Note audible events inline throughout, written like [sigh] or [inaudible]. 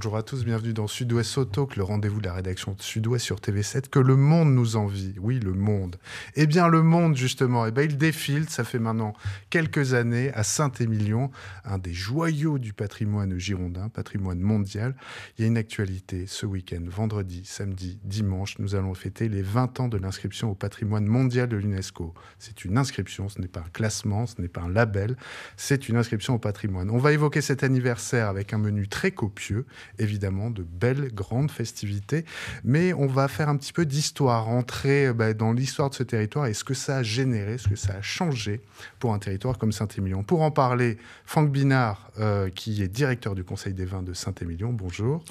Bonjour à tous, bienvenue dans Sud-Ouest que le rendez-vous de la rédaction de Sud-Ouest sur TV7 que le monde nous envie. Oui, le monde. Eh bien, le monde, justement, Et eh ben, il défile, ça fait maintenant quelques années, à Saint-Émilion, un des joyaux du patrimoine girondin, patrimoine mondial. Il y a une actualité ce week-end, vendredi, samedi, dimanche. Nous allons fêter les 20 ans de l'inscription au patrimoine mondial de l'UNESCO. C'est une inscription, ce n'est pas un classement, ce n'est pas un label, c'est une inscription au patrimoine. On va évoquer cet anniversaire avec un menu très copieux évidemment de belles grandes festivités. Mais on va faire un petit peu d'histoire, rentrer euh, bah, dans l'histoire de ce territoire et ce que ça a généré, ce que ça a changé pour un territoire comme Saint-Émilion. Pour en parler, Franck Binard, euh, qui est directeur du Conseil des vins de Saint-Émilion, bonjour,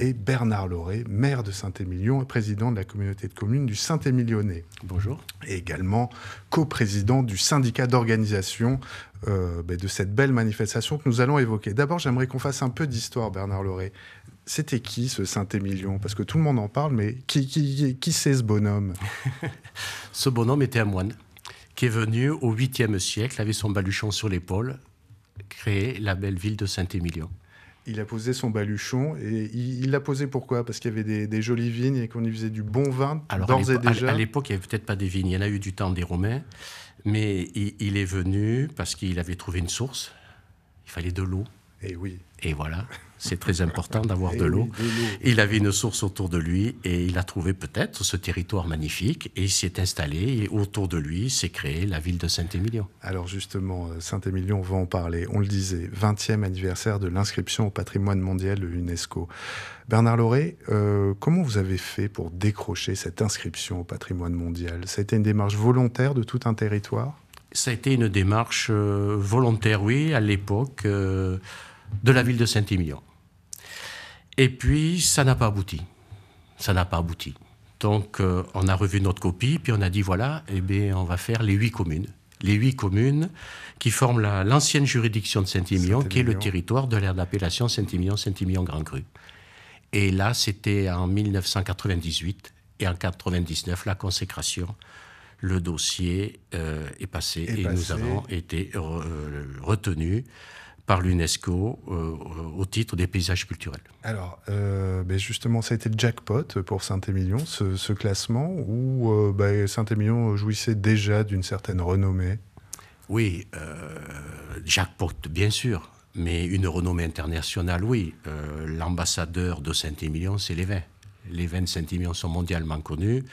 et Bernard Lauré, maire de Saint-Émilion et président de la communauté de communes du Saint-Émilionnais. Bonjour. Et également coprésident du syndicat d'organisation euh, ben, de cette belle manifestation que nous allons évoquer. D'abord, j'aimerais qu'on fasse un peu d'histoire, Bernard Lauré. C'était qui ce Saint-Émilion Parce que tout le monde en parle, mais qui, c'est ce bonhomme [laughs] Ce bonhomme était un moine qui est venu au 8e siècle, avait son baluchon sur l'épaule, créer la belle ville de Saint-Émilion. Il a posé son baluchon et il l'a posé pourquoi Parce qu'il y avait des, jolies vignes et qu'on y faisait du bon vin d'ores déjà. À l'époque, il n'y avait peut-être pas des vignes. Il y en a eu du temps des Romains. Mais il, est venu parce qu'il avait trouvé une source. Il fallait de l'eau. Et eh oui. Et voilà, c'est très important [laughs] d'avoir eh de l'eau. Il avait une source autour de lui et il a trouvé peut-être ce territoire magnifique et il s'y est installé et autour de lui s'est créée la ville de Saint-Émilion. Alors justement, euh, Saint-Émilion, on va en parler. On le disait, 20e anniversaire de l'inscription au patrimoine mondial de l'UNESCO. Bernard Lauré, euh, comment vous avez fait pour décrocher cette inscription au patrimoine mondial Ça a été une démarche volontaire de tout un territoire ça a été une démarche euh, volontaire, oui, à l'époque, euh, de la ville de Saint-Émilion. Et puis, ça n'a pas abouti. Ça n'a pas abouti. Donc, euh, on a revu notre copie, puis on a dit, voilà, eh on va faire les huit communes. Les huit communes qui forment l'ancienne juridiction de Saint-Émilion, qui est le territoire de l'aire d'appellation Saint-Émilion-Saint-Émilion-Grand-Cru. Et là, c'était en 1998 et en 1999 la consécration le dossier euh, est, passé et nous avons été euh, retenus par l'UNESCO euh, au titre des paysages culturels. Alors, ben justement, ça a été le jackpot pour Saint-Émilion, ce, classement, où ben Saint-Émilion jouissait déjà d'une certaine renommée. Oui, jackpot, bien sûr, mais une renommée internationale, oui. L'ambassadeur de Saint-Émilion, c'est l'évêque les vins de saint émilion sont mondialement connus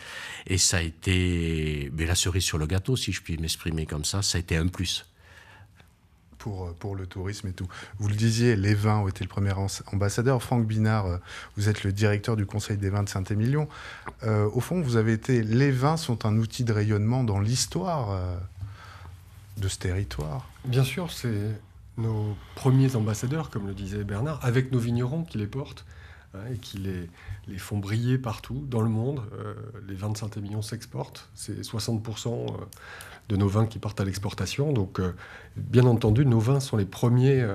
Et ça a été la cerise sur le gâteau, si je puis m'exprimer comme ça. Ça a été un plus. Pour, euh, pour, le tourisme et tout. Vous le disiez, les vins ont été le premier ambassadeur. Franck Binard, euh, vous êtes le directeur du Conseil des vins de Saint-Émilion. Euh, au fond, vous avez été. Les vins sont un outil de rayonnement dans l'histoire de ce territoire. Bien sûr, c'est nos premiers ambassadeurs, comme le disait Bernard, avec nos vignerons qui les portent. Hein, et qui les, les, font briller partout dans le monde. Euh, les vins de millions s'exportent. C'est 60% euh, de nos vins qui partent à l'exportation. Donc, euh, bien entendu, nos vins sont les premiers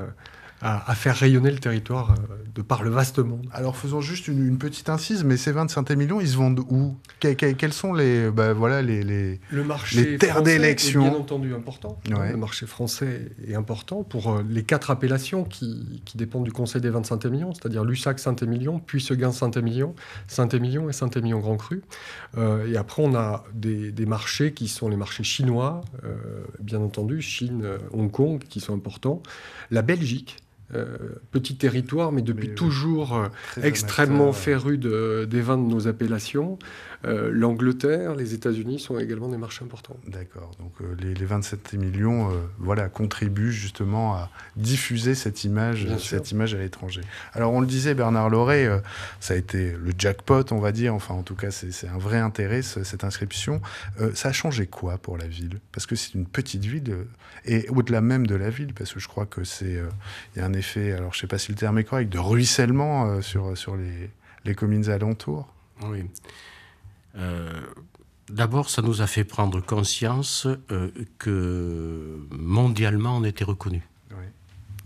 à, faire rayonner le territoire euh, de par le vaste monde. Alors faisons juste une, petite incise, mais ces vins de Saint-Émilion, ils se vendent où Quelles Quels sont les, bah, voilà, les, les, le marché les terres d'élection Bien entendu important. Le marché français est important pour euh, les quatre appellations qui, qui dépendent du Conseil des vins de Saint-Émilion, c'est-à-dire Lussac Saint-Émilion, Seguin Saint-Émilion, Saint-Émilion et Saint-Émilion Grand Cru. Euh, et après, on a des, des, marchés qui sont les marchés chinois, bien entendu, Chine, Hong Kong, qui sont importants, la Belgique euh, petit territoire, mais depuis toujours euh, extrêmement féru des vins de nos appellations. Euh, L'Angleterre, les États-Unis sont également des marchés importants. D'accord. Donc euh, les, 27 millions, euh, voilà, contribuent justement à diffuser cette image, cette image à l'étranger. Alors on le disait, Bernard Lauré, ça a été le jackpot, on va dire. Enfin, en tout cas, c'est un vrai intérêt cette inscription. ça a changé quoi pour la ville Parce que c'est une petite ville et au-delà même de la ville, parce que je crois que c'est il y a un effet. Alors je sais pas si le terme est correct, de ruissellement sur sur les les communes alentours. Oui. Euh, d'abord, ça nous a fait prendre conscience euh, que mondialement, on était reconnu.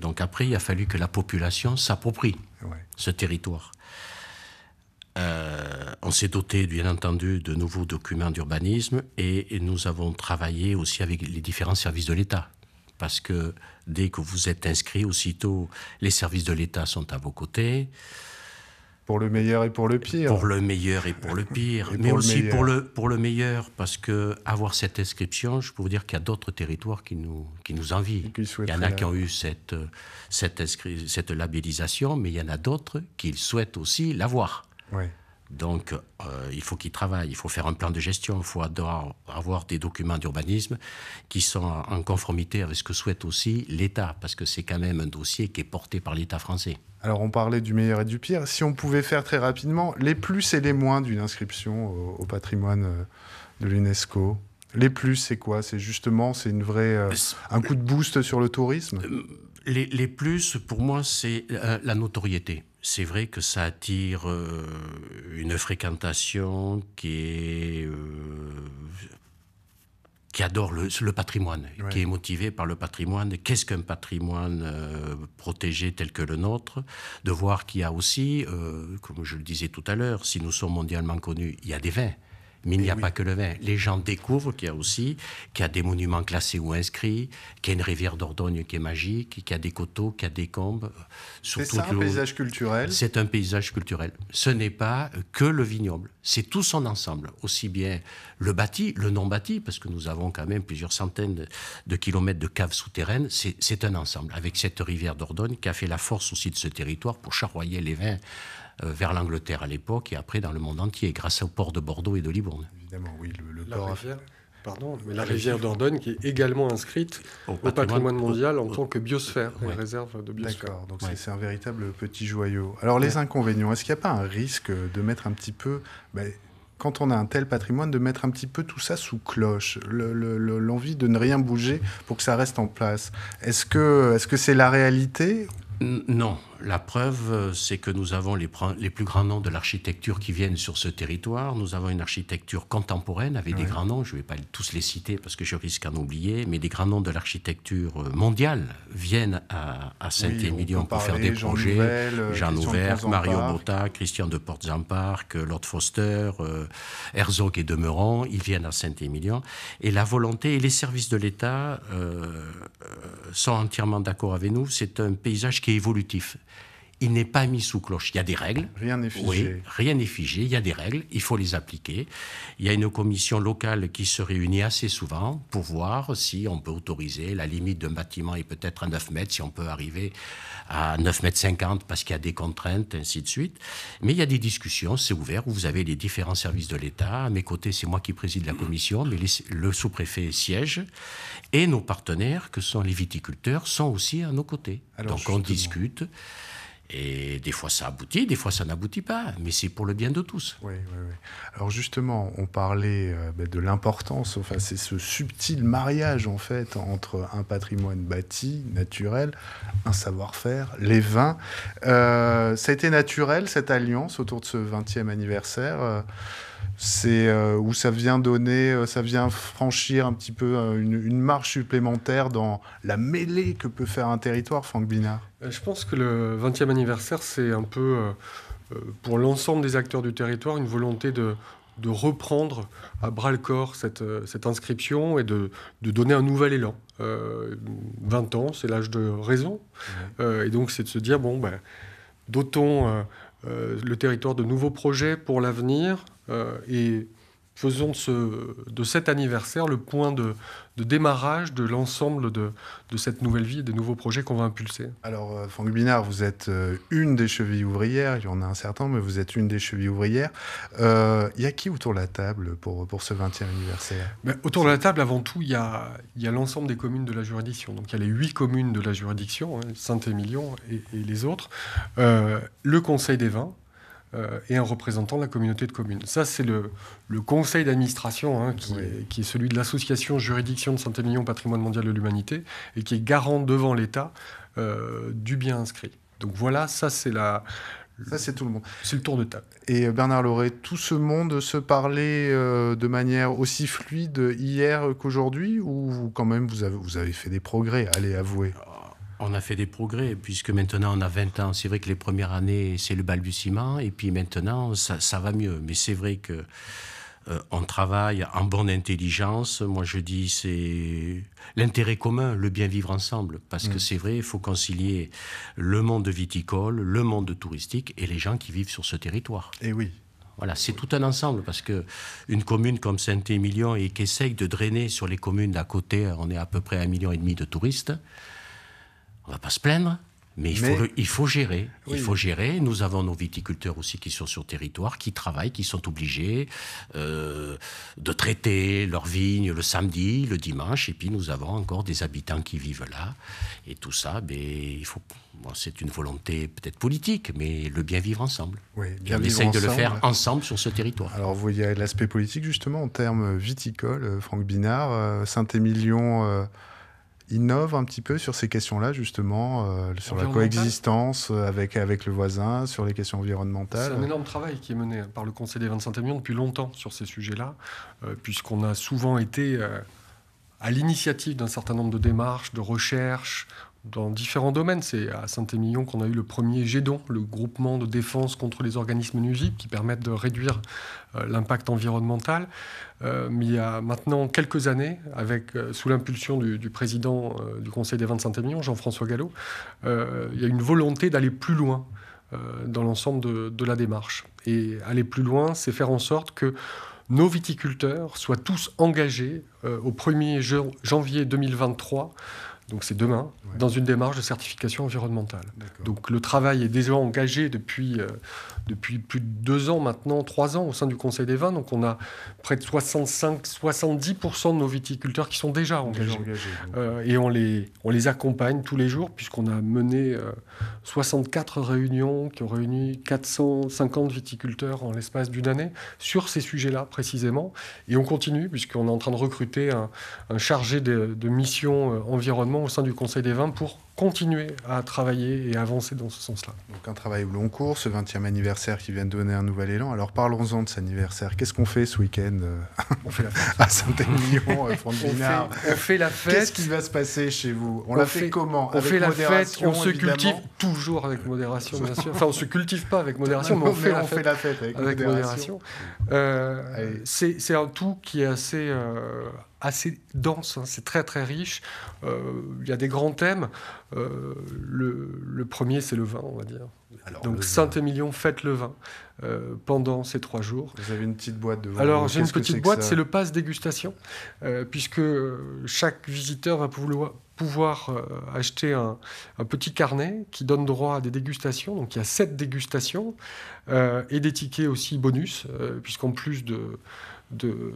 Donc après, il a fallu que la population s'approprie ce territoire. Euh, on s'est doté, bien entendu, de nouveaux documents d'urbanisme et, et, nous avons travaillé aussi avec les différents services de l'État. Parce que dès que vous êtes inscrit, aussitôt, les services de l'État sont à vos côtés. Pour le meilleur et pour le pire. Pour le meilleur et pour le pire, mais aussi pour, le, pour le meilleur, parce que avoir cette inscription, je peux vous dire qu'il y a d'autres territoires qui nous, qui nous envient. il y en a qui ont eu cette, cette, cette labellisation, mais il y en a d'autres qui souhaitent aussi l'avoir. Ouais. Donc, euh, il faut qu'ils travaillent, il faut faire un plan de gestion, il faut avoir des documents d'urbanisme qui sont en conformité avec ce que souhaite aussi l'État, parce que c'est quand même un dossier qui est porté par l'État français. Alors, on parlait du meilleur et du pire. Si on pouvait faire très rapidement les plus et les moins d'une inscription au, patrimoine euh, de l'UNESCO, les plus, c'est quoi C'est justement, c'est une vraie euh, un coup de boost sur le tourisme les, plus, pour moi, c'est euh, la notoriété. C'est vrai que ça attire euh, une fréquentation qui euh, adore le, patrimoine, qui est motivé par le patrimoine. Qu'est-ce qu'un patrimoine protégé tel que le nôtre De voir qu'il y a aussi, comme je le disais tout à l'heure, si nous sommes mondialement connus, il y a des vins. Mais il n'y a eh pas que le vin. Les gens découvrent qu'il y a aussi qu'il y a des monuments classés ou inscrits, qu'il y a une rivière d'Ordogne qui est magique, qu'il y a des coteaux, qu'il y a des combes. C'est ça un paysage culturel C'est un paysage culturel. Ce n'est pas que le vignoble, c'est tout son ensemble, aussi bien le bâti, le non bâti, parce que nous avons quand même plusieurs centaines de kilomètres de caves souterraines, c'est un ensemble, avec cette rivière d'Ordogne qui a fait la force aussi de ce territoire pour charroyer les vins euh, vers l'Angleterre à l'époque et après dans le monde entier, grâce au port de Bordeaux et de Libourne. Évidemment, oui, le, port rivière, Pardon, mais la, rivière d'Ordogne qui est également inscrite au, patrimoine, mondial en tant que biosphère, réserve de biosphère. D'accord, donc c'est un véritable petit joyau. Alors les inconvénients, est-ce qu'il n'y a pas un risque de mettre un petit peu, ben, quand on a un tel patrimoine, de mettre un petit peu tout ça sous cloche, l'envie de ne rien bouger pour que ça reste en place Est-ce que -ce c'est la réalité non, la preuve, euh, c'est que nous avons les, plus grands noms de l'architecture qui viennent sur ce territoire. Nous avons une architecture contemporaine avec des grands noms. Je ne vais pas tous les citer parce que je risque d'en oublier, mais des grands noms de l'architecture euh, mondiale viennent à, Saint-Émilion pour faire des Jean projets. Euh, Jean Nouvel, Mario Botta, Christian de Portzamparc, Lord Foster, Herzog et Meuron, ils viennent à Saint-Émilion. Et la volonté et les services de l'État sont entièrement d'accord avec nous. C'est un paysage qui est évolutif il n'est pas mis sous cloche. Il y a des règles. Rien n'est figé. Oui, rien n'est figé. Il y a des règles. Il faut les appliquer. Il y a une commission locale qui se réunit assez souvent pour voir si on peut autoriser. La limite d'un bâtiment est peut-être à 9 mètres, si on peut arriver à 9 mètres 50 parce qu'il y a des contraintes, ainsi de suite. Mais il y a des discussions. C'est ouvert vous avez les différents services de l'État. À mes côtés, c'est moi qui préside la commission, mais le sous-préfet siège. Et nos partenaires, que sont les viticulteurs, sont aussi à nos côtés. Donc on discute. Et des fois ça aboutit, des fois ça n'aboutit pas, mais c'est pour le bien de tous. Oui, oui, oui. Alors justement, on parlait euh, ben, de l'importance, enfin c'est ce subtil mariage en fait entre un patrimoine bâti, naturel, un savoir-faire, les vins. Euh, ça a été naturel cette alliance autour de ce 20e anniversaire. Euh, c'est euh, où ça vient donner, euh, ça vient franchir un petit peu euh, une, marche supplémentaire dans la mêlée que peut faire un territoire, Franck Binard Je pense que le 20e anniversaire, c'est un peu, pour l'ensemble des acteurs du territoire, une volonté de, de reprendre à bras le corps cette, cette inscription et de, de, donner un nouvel élan. 20 ans, c'est l'âge de raison. et donc, c'est de se dire, bon, ben, dotons le territoire de nouveaux projets pour l'avenir, euh, et faisons ce, de cet anniversaire le point de, démarrage de l'ensemble de, cette nouvelle vie et des nouveaux projets qu'on va impulser. Alors, euh, Franck Binard, vous êtes euh, une des chevilles ouvrières, il y en a un certain, mais vous êtes une des chevilles ouvrières. Il y a qui autour de la table pour, pour ce 20e anniversaire ben, Autour de la table, avant tout, il y a, l'ensemble des communes de la juridiction. Donc, il y a les huit communes de la juridiction, hein, Saint-Émilion et, les autres. le Conseil des vins, euh, et un représentant de la communauté de communes. Ça, c'est le, conseil d'administration, hein, qui, est celui de l'association Juridiction de Saint-Émilion Patrimoine mondial de l'humanité, et qui est garant devant l'État euh, du bien inscrit. Donc voilà, ça c'est la... c'est tout le monde. C'est le tour de table. Et Bernard Lauré, tout ce monde se parlait euh, de manière aussi fluide hier qu'aujourd'hui ou quand même vous vous avez fait des progrès, allez avouer on a fait des progrès, puisque maintenant on a 20 ans. C'est vrai que les premières années, c'est le balbutiement, et puis maintenant, ça, va mieux. Mais c'est vrai que euh, on travaille en bonne intelligence. Moi, je dis, c'est l'intérêt commun, le bien vivre ensemble. Parce que mm. c'est vrai, il faut concilier le monde viticole, le monde touristique et les gens qui vivent sur ce territoire. Et eh oui. Voilà, c'est tout un ensemble parce que une commune comme Saint-Émilion et qui essaye de drainer sur les communes d'à côté, on est à peu près un million et demi de touristes. On ne va pas se plaindre, mais il, Faut, il faut gérer. Il faut gérer. Nous avons nos viticulteurs aussi qui sont sur territoire, qui travaillent, qui sont obligés euh, de traiter leurs vignes le samedi, le dimanche. Et puis nous avons encore des habitants qui vivent là. Et tout ça, ben, il faut. c'est une volonté peut-être politique, mais le bien vivre ensemble. bien on de le faire ensemble sur ce territoire. Alors, vous voyez l'aspect politique, justement, en termes viticoles, euh, Franck Binard, euh, Saint-Émilion innove un petit peu sur ces questions-là, justement, euh, sur la coexistence euh, avec, avec le voisin, sur les questions environnementales. C'est un énorme travail qui est mené par le Conseil des 25 millions depuis longtemps sur ces sujets-là, euh, puisqu'on a souvent été à l'initiative d'un certain nombre de démarches, de recherches, dans différents domaines. C'est à Saint-Émilion qu'on a eu le premier GEDON, le groupement de défense contre les organismes nuisibles, qui permettent de réduire euh, l'impact environnemental. Euh, mais il y a maintenant quelques années, avec, euh, sous l'impulsion du, président du Conseil des vins de Saint-Émilion, Jean-François Gallo, il y a une volonté d'aller plus loin dans l'ensemble de, la démarche. Et aller plus loin, c'est faire en sorte que nos viticulteurs soient tous engagés au 1er janvier 2023 donc c'est demain, dans une démarche de certification environnementale. Donc le travail est déjà engagé depuis, euh, depuis plus de deux ans maintenant, trois ans au sein du Conseil des vins. Donc on a près de 65-70% de nos viticulteurs qui sont déjà engagés. Euh, et on les, on les accompagne tous les jours puisqu'on a mené 64 euh, réunions qui ont réuni 450 viticulteurs en l'espace d'une année sur ces sujets-là précisément. Et on continue puisqu'on est en train de recruter un, chargé de, de mission environnement au sein du Conseil des vins pour continuer à travailler et avancer dans ce sens-là. Donc un travail au long cours, ce 20e anniversaire qui vient de donner un nouvel élan. Alors parlons-en de cet anniversaire. Qu'est-ce qu'on fait ce week-end euh, On [laughs] à Saint-Émilion, euh, [laughs] on, fait la fête. Qu'est-ce qui va se passer chez vous On, la fait, comment On fait la fête, on se cultive toujours avec modération, bien sûr. Enfin, on se cultive pas avec modération, mais on, [laughs] fait, la fête avec, modération. Euh, c'est un tout qui est assez assez dense, hein, c'est très très riche. Euh, il y a des grands thèmes. Euh, le, premier, c'est le vin, on va dire. Donc Saint-Émilion fête le vin euh, pendant ces trois jours. Vous avez une petite boîte de vin. Alors j'ai une petite boîte, c'est le pass dégustation, puisque chaque visiteur va pouvoir, acheter un, petit carnet qui donne droit à des dégustations. Donc il y a sept dégustations et des tickets aussi bonus, puisqu'en plus de de,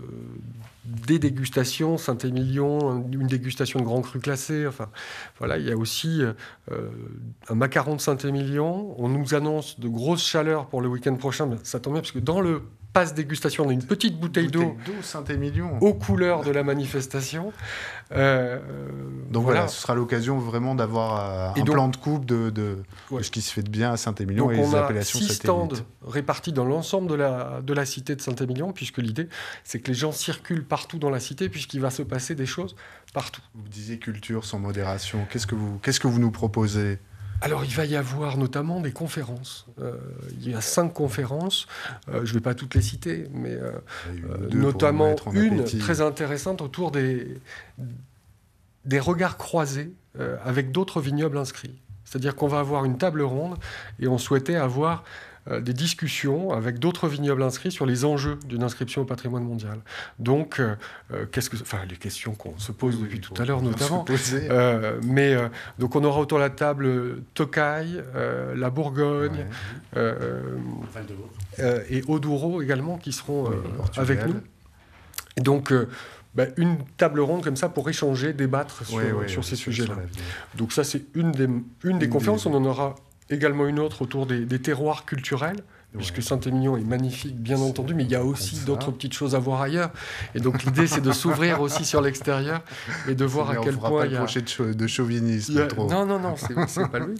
des dégustations, Saint-Émilion, une dégustation de grand cru classé. Enfin, voilà, il y a aussi euh, euh, un macaron de Saint-Émilion. On nous annonce de grosses chaleurs pour le week-end prochain. ça tombe bien, parce que dans le dégustation. d'une petite bouteille, d'eau saint-min aux couleurs de la manifestation. Euh, donc voilà. ce sera l'occasion vraiment d'avoir euh, un plan de coupe de, ce qui se fait de bien à Saint-Émilion et on a six stands répartis dans l'ensemble de la, de la cité de Saint-Émilion, puisque l'idée, c'est que les gens circulent partout dans la cité, puisqu'il va se passer des choses partout. Vous disiez culture sans modération. Qu'est-ce que vous, qu'est-ce que vous nous proposez alors il va y avoir notamment des conférences. Euh, il y a cinq conférences, euh, je ne vais pas toutes les citer, mais euh, notamment une très intéressante autour des, des regards croisés avec d'autres vignobles inscrits. C'est-à-dire qu'on va avoir une table ronde et on souhaitait avoir euh, des discussions avec d'autres vignobles inscrits sur les enjeux d'une inscription au patrimoine mondial. Donc, euh, euh, qu'est-ce que, enfin, les questions qu'on se pose depuis tout à l'heure notamment. mais donc, on aura autour de la table Tokai, la Bourgogne et Oduro également qui seront avec nous. Et donc bah, une table ronde comme ça pour échanger, débattre sur, ces sujets-là. Donc ça, c'est une des, une, conférences. On en aura également une autre autour des, terroirs culturels. Puisque Saint-Émilion est magnifique, bien entendu, mais il y a aussi d'autres petites choses à voir ailleurs. Et donc l'idée, c'est de s'ouvrir [laughs] aussi sur l'extérieur et de voir à quel point il y a. Pas de, de chauvinisme trop. Non, non, non, c'est [laughs] pas lui.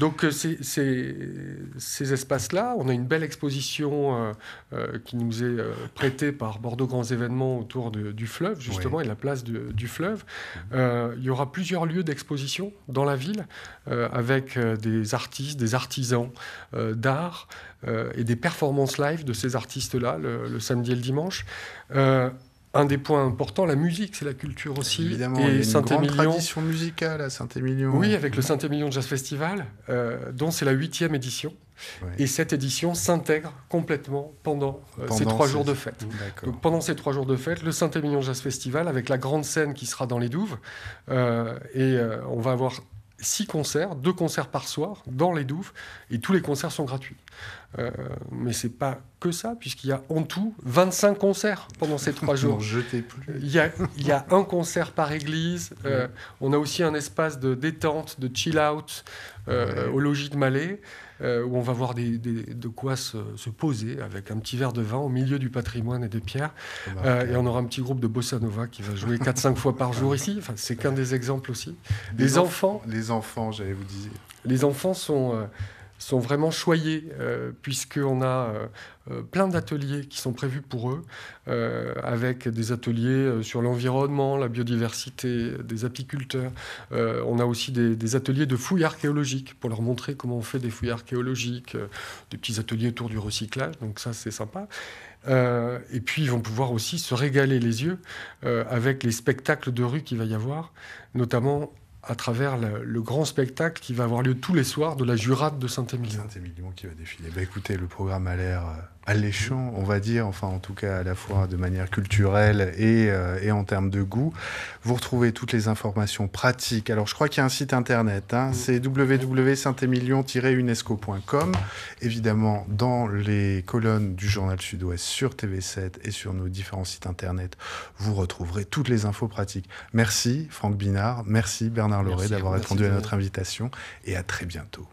Donc euh, ces espaces-là, on a une belle exposition euh, euh, qui nous est prêtée par Bordeaux Grands Événements autour du fleuve, justement, et la place du fleuve. Mmh. il y aura plusieurs lieux d'exposition dans la ville. Euh, avec euh, des artistes, des artisans euh, d'art et des performances live de ces artistes-là le, samedi et le dimanche un des points importants, la musique, c'est la culture aussi. Évidemment, a une grande tradition musicale à Saint-Émilion. Oui, avec le Saint-Émilion Jazz Festival, dont c'est la huitième édition. Et cette édition s'intègre complètement pendant, ces trois jours de fête. Donc, pendant ces trois jours de fête, le Saint-Émilion Jazz Festival, avec la grande scène qui sera dans les douves, et on va avoir six concerts, deux concerts par soir dans les douves, et tous les concerts sont gratuits. Mais euh, mais c'est pas que ça, puisqu'il y a en tout 25 concerts pendant ces trois [laughs] jours. plus. Euh, il, y a, un concert par église. Euh, on a aussi un espace de détente, de chill out au logis de Malais. Euh, où on va voir de quoi se, poser avec un petit verre de vin au milieu du patrimoine et des pierres. Euh, et on aura un petit groupe de bossa nova qui va jouer 4-5 fois par jour ici. c'est qu'un des exemples aussi. les enfants. Les enfants, j'allais vous dire. Les enfants sont. Euh, sont vraiment choyés, puisque euh, puisqu'on a euh, euh, plein d'ateliers qui sont prévus pour eux, avec des ateliers sur l'environnement, la biodiversité, des apiculteurs. on a aussi des, des, ateliers de fouilles archéologiques pour leur montrer comment on fait des fouilles archéologiques, des petits ateliers autour du recyclage, donc ça c'est sympa. et puis ils vont pouvoir aussi se régaler les yeux avec les spectacles de rue qu'il va y avoir, notamment à travers le, grand spectacle qui va avoir lieu tous les soirs de la Jurade de Saint-Émilion. Saint-Émilion qui va défiler. Bah, écoutez, le programme a l'air euh, alléchant, on va dire, enfin en tout cas à la fois de manière culturelle euh, et, en termes de goût. Vous retrouvez toutes les informations pratiques. Alors je crois qu'il y a un site internet, hein. mm. c'est www.saint-émilion-unesco.com. Évidemment, dans les colonnes du journal Sud-Ouest sur TV7 et sur nos différents sites internet, vous retrouverez toutes les infos pratiques. Merci Franck Binard, merci Bernard Loré d'avoir répondu à notre invitation et à très bientôt.